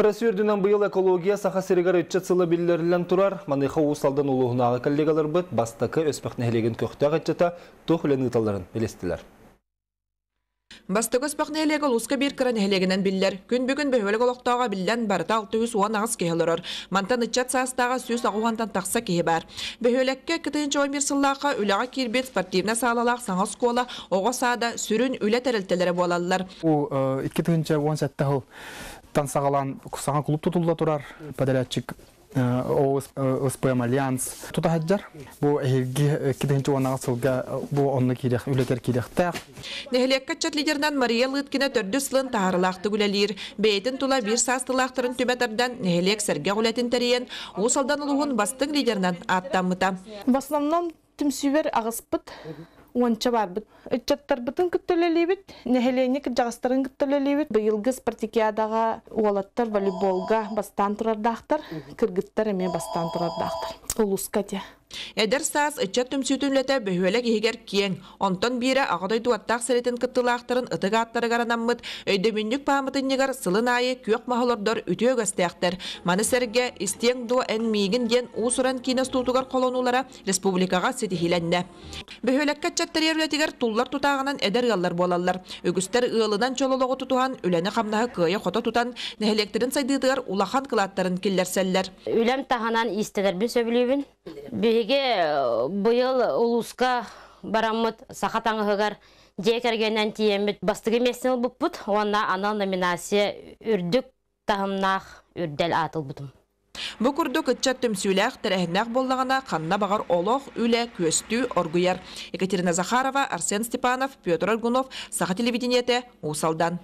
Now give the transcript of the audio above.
Рәсүердінен бұйыл экология саха серігер өтчет сылы білдерілен тұрар, маныйқа ұсалдан ұлығынағы коллегалар бұд бастақы өспәқнәйлеген көқтәғ әтчета тұқ үлен ұталарын білестілер. Бастық өспәқнәйлегі ұлысқа бір кірін әйлегінен білдер. Күн бүгін бөхөлік ұлықтауға білден барыта 600 уан ағыз кейілірір. Мантан үтчет саастаға сөз ағуғантан тақса кейі бар. Бөхөлекке кітінші 11 сыллаққа үліға кербет спортивна салалақ саңыз скола оғы сада сүрін үлі тәрілтелері болалылар. Э, тансағалан кусаған клуб тутулда турар подрядчик э, ОСПМ э, Альянс тутахаджар бу эхилги э, киденчи онага сылга бу онны кирек үлетер кирек так нехлек катчат лидернан Мария Лыткина сылын тағырлақты гүлелир бейтин тула бір састылақтырын түбәтәрдән нехлек сәрге гүлетин терен усалдан ұлығын бастың лидернан аттамыта в основном ағыспыт, агыспыт онча барбыт. Өтчаттарбытын күттөлөлебит, нәһелене кыджагыстарын күттөлөлебит. Быйылгы спартакиадаға уолаттар волейболга бастан турардахтар, кыргыттар эме бастан турардахтар. Улуска те. Эдер саас ычча төмсүтүнлөтө бөһүөлек иһигер киэң онтон бире агадай дуаттаах сэритин кыттылаахтарын ытыгааттары ааттары гаранаммыт, өйдөмүннүк паамытыннигар сылын айы күйөк махалордор үтүө Маны серге истиэң дуа эн миигин диен уусуран кинес тутугар колонуулара республикага сетихиленне. Бөһүөлекке чаттериерлетигер туллар Тутаганан, эдер яллар болаллар. Өгүстер ыылынан чолологу тутуган үлени хамнаһы кыя хото тутан нехелектерин сайдыдыгар улахан кылааттарын киллерселлер. Үлем таханан истигер бүсөбүлүбүн. Беге э, бұйыл ұлысқа бараммыт сақатаңығығар декергенен тиеммит бастығы бұп бұт, онына анал номинация үрдік тағымнақ үрдел атыл бұтым. Бұ күрді күтчет түмсүйләқ тәрәхінәқ болдағына қанна бағар олоқ үлі көсті оргуяр. Екатерина Захарова, Арсен Степанов, Петр Аргунов, Саха телевидениеті Усалдан.